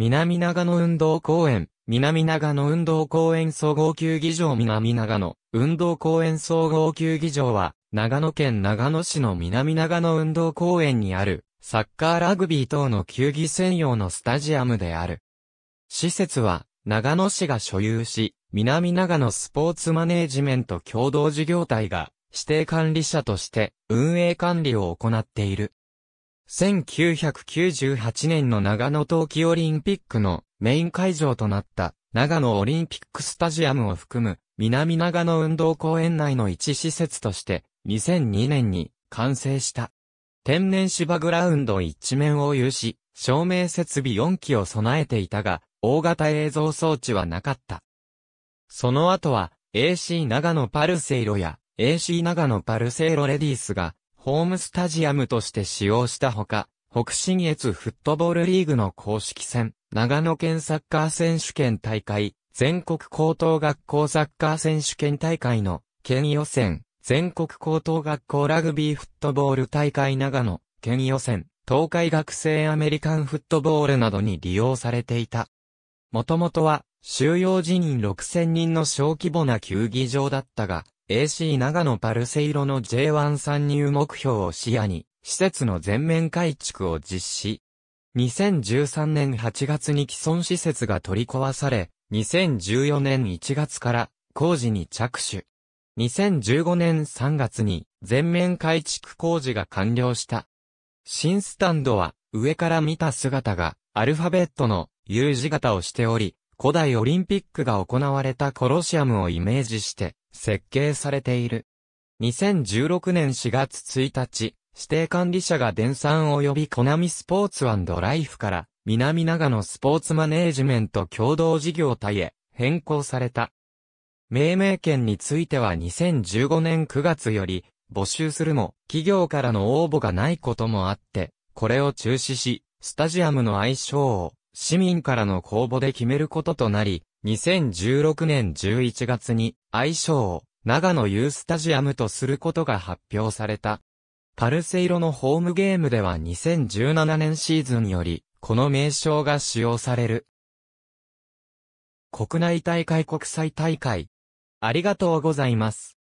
南長野運動公園、南長野運動公園総合球技場南長野運動公園総合球技場は、長野県長野市の南長野運動公園にある、サッカーラグビー等の球技専用のスタジアムである。施設は、長野市が所有し、南長野スポーツマネージメント共同事業体が指定管理者として運営管理を行っている。1998年の長野冬季オリンピックのメイン会場となった長野オリンピックスタジアムを含む南長野運動公園内の一施設として2002年に完成した。天然芝グラウンド一面を有し、照明設備4機を備えていたが、大型映像装置はなかった。その後は AC 長野パルセイロや AC 長野パルセイロレディースがホームスタジアムとして使用したほか、北信越フットボールリーグの公式戦、長野県サッカー選手権大会、全国高等学校サッカー選手権大会の県予選、全国高等学校ラグビーフットボール大会長野、県予選、東海学生アメリカンフットボールなどに利用されていた。もともとは、収容人員6000人の小規模な球技場だったが、AC 長野パルセイロの J1 参入目標を視野に、施設の全面改築を実施。2013年8月に既存施設が取り壊され、2014年1月から工事に着手。2015年3月に全面改築工事が完了した。新スタンドは上から見た姿がアルファベットの U 字型をしており、古代オリンピックが行われたコロシアムをイメージして設計されている。2016年4月1日、指定管理者が電産及びコナミスポーツライフから南長野スポーツマネージメント共同事業体へ変更された。命名権については2015年9月より募集するも企業からの応募がないこともあって、これを中止し、スタジアムの愛称を市民からの公募で決めることとなり、2016年11月に愛称を長野 U スタジアムとすることが発表された。パルセイロのホームゲームでは2017年シーズンよりこの名称が使用される。国内大会国際大会。ありがとうございます。